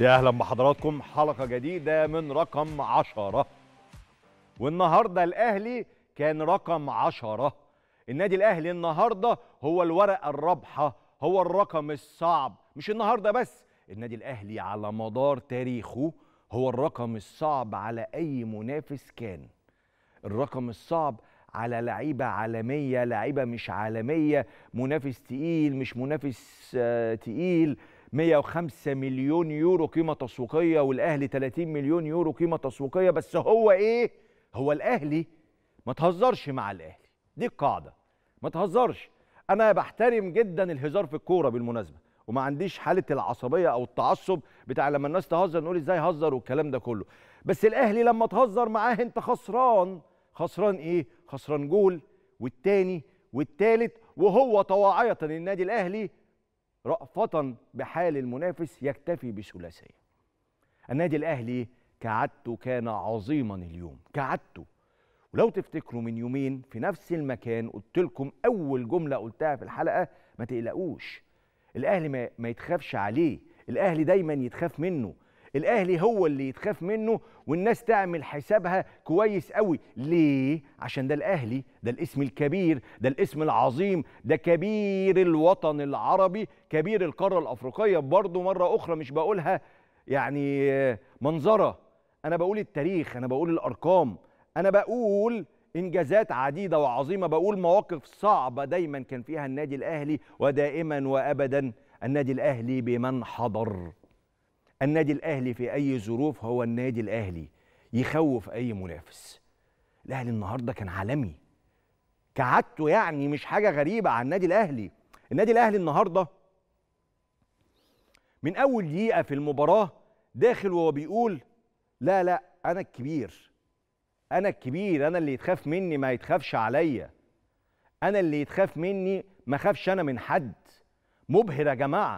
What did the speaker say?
يا اهلا بحضراتكم حلقه جديده من رقم عشرة والنهارده الاهلي كان رقم عشرة النادي الاهلي النهارده هو الورقه الرابحه هو الرقم الصعب مش النهارده بس النادي الاهلي على مدار تاريخه هو الرقم الصعب على اي منافس كان الرقم الصعب على لعيبه عالميه لعيبه مش عالميه منافس تقيل مش منافس آه، تقيل 105 مليون يورو قيمه تسويقيه والاهلي 30 مليون يورو قيمه تسويقيه بس هو ايه هو الاهلي ما تهزرش مع الاهلي دي القاعده ما تهزرش انا بحترم جدا الهزار في الكوره بالمناسبه وما عنديش حاله العصبيه او التعصب بتاع لما الناس تهزر نقول ازاي هزر والكلام ده كله بس الاهلي لما تهزر معاه انت خسران خسران ايه خسران جول والتاني والتالت وهو طواعيه النادي الاهلي رأفة بحال المنافس يكتفي بثلاثية النادي الأهلي كعدته كان عظيما اليوم كعدته ولو تفتكروا من يومين في نفس المكان قلت لكم أول جملة قلتها في الحلقة ما تقلقوش الأهلي ما يتخافش عليه الأهلي دايما يتخاف منه الاهلي هو اللي يتخاف منه والناس تعمل حسابها كويس قوي ليه عشان ده الاهلي ده الاسم الكبير ده الاسم العظيم ده كبير الوطن العربي كبير القاره الافريقيه برضه مره اخرى مش بقولها يعني منظره انا بقول التاريخ انا بقول الارقام انا بقول انجازات عديده وعظيمه بقول مواقف صعبه دايما كان فيها النادي الاهلي ودائما وابدا النادي الاهلي بمن حضر النادي الاهلي في اي ظروف هو النادي الاهلي يخوف اي منافس الاهلي النهارده كان عالمي كعادته يعني مش حاجه غريبه على النادي الاهلي النادي الاهلي النهارده من اول دقيقه في المباراه داخل وهو بيقول لا لا انا الكبير انا الكبير انا اللي يتخاف مني ما يتخافش عليا انا اللي يتخاف مني ما خافش انا من حد مبهر يا جماعه